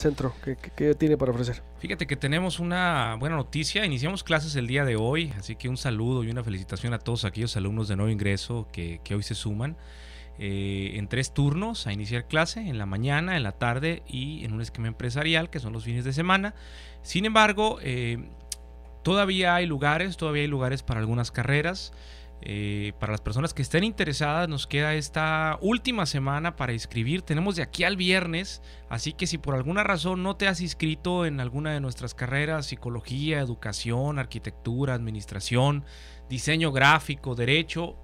centro? ¿Qué, tiene para ofrecer? Fíjate que tenemos una buena noticia. Iniciamos clases el día de hoy, así que un saludo y una felicitación a todos aquellos alumnos de nuevo ingreso que, hoy se suman. Eh, en tres turnos a iniciar clase, en la mañana, en la tarde y en un esquema empresarial, que son los fines de semana. Sin embargo, eh, todavía hay lugares, todavía hay lugares para algunas carreras. Eh, para las personas que estén interesadas, nos queda esta última semana para inscribir. Tenemos de aquí al viernes, así que si por alguna razón no te has inscrito en alguna de nuestras carreras, psicología, educación, arquitectura, administración, diseño gráfico, derecho,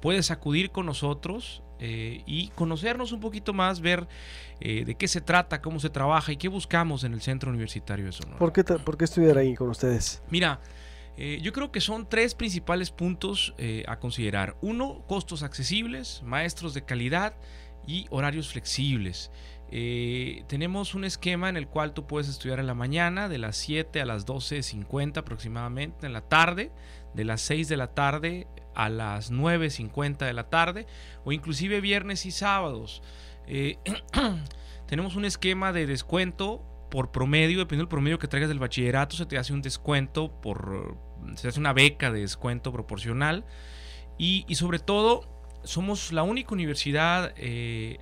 puedes acudir con nosotros eh, y conocernos un poquito más, ver eh, de qué se trata, cómo se trabaja y qué buscamos en el Centro Universitario de Sonora. por qué estudiar ahí con ustedes? Mira, eh, yo creo que son tres principales puntos eh, a considerar. Uno, costos accesibles, maestros de calidad y horarios flexibles. Eh, tenemos un esquema en el cual tú puedes estudiar en la mañana de las 7 a las 12.50 aproximadamente, en la tarde de las 6 de la tarde a las 9.50 de la tarde o inclusive viernes y sábados. tenemos un esquema de descuento por promedio, dependiendo del promedio que traigas del bachillerato, se te hace un descuento, por, se hace una beca de descuento proporcional. Y, sobre todo, somos la única universidad eh,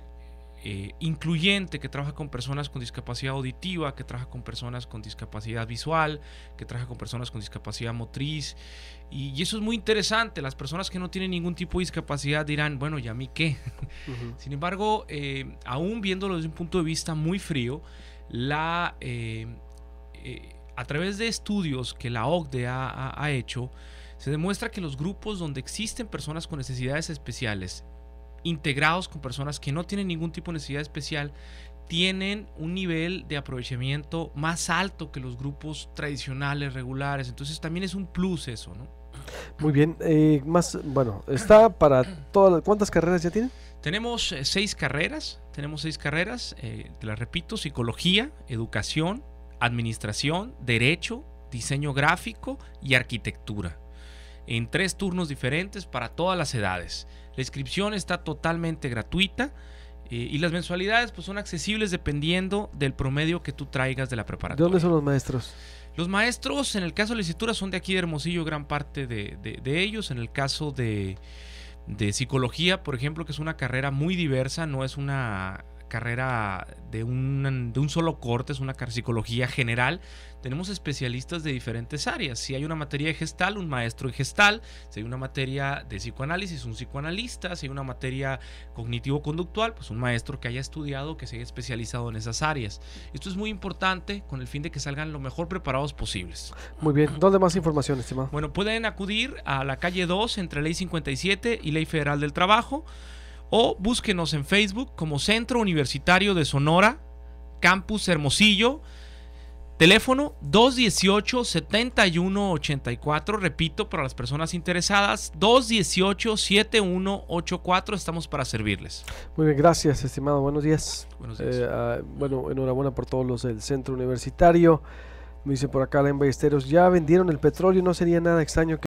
eh, incluyente que trabaja con personas con discapacidad auditiva, que trabaja con personas con discapacidad visual, que trabaja con personas con discapacidad motriz. Y, eso es muy interesante. Las personas que no tienen ningún tipo de discapacidad dirán, bueno, ¿y a mí qué? Sin embargo, eh, aún viéndolo desde un punto de vista muy frío, la, eh, eh, a través de estudios que la OCDE ha, hecho, se demuestra que los grupos donde existen personas con necesidades especiales, integrados con personas que no tienen ningún tipo de necesidad especial, tienen un nivel de aprovechamiento más alto que los grupos tradicionales, regulares. Entonces también es un plus eso, ¿no? Muy bien, eh, más, bueno, está para todas, ¿cuántas carreras ya tiene? Tenemos seis carreras, tenemos seis carreras, eh, te las repito, psicología, educación, administración, derecho, diseño gráfico y arquitectura. En tres turnos diferentes para todas las edades. La inscripción está totalmente gratuita eh, y las mensualidades pues, son accesibles dependiendo del promedio que tú traigas de la preparatoria. dónde son los maestros? Los maestros, en el caso de la escritura, son de aquí de Hermosillo, gran parte de ellos. En el caso de, de psicología, por ejemplo, que es una carrera muy diversa, no es una carrera de un, de un solo corte, es una psicología general. Tenemos especialistas de diferentes áreas. Si hay una materia de gestal, un maestro en gestal. Si hay una materia de psicoanálisis, un psicoanalista. Si hay una materia cognitivo-conductual, pues un maestro que haya estudiado, que se haya especializado en esas áreas. Esto es muy importante con el fin de que salgan lo mejor preparados posibles. Muy bien. ¿Dónde más información, estimado? Bueno, pueden acudir a la calle 2 entre Ley 57 y Ley Federal del Trabajo o búsquenos en Facebook como Centro Universitario de Sonora, Campus Hermosillo, teléfono 218-7184, repito, para las personas interesadas, 218-7184, estamos para servirles. Muy bien, gracias, estimado, buenos días. Eh, ah, bueno, enhorabuena por todos los del Centro Universitario. Me dice por acá en Ballesteros, ya vendieron el petróleo, no sería nada extraño que...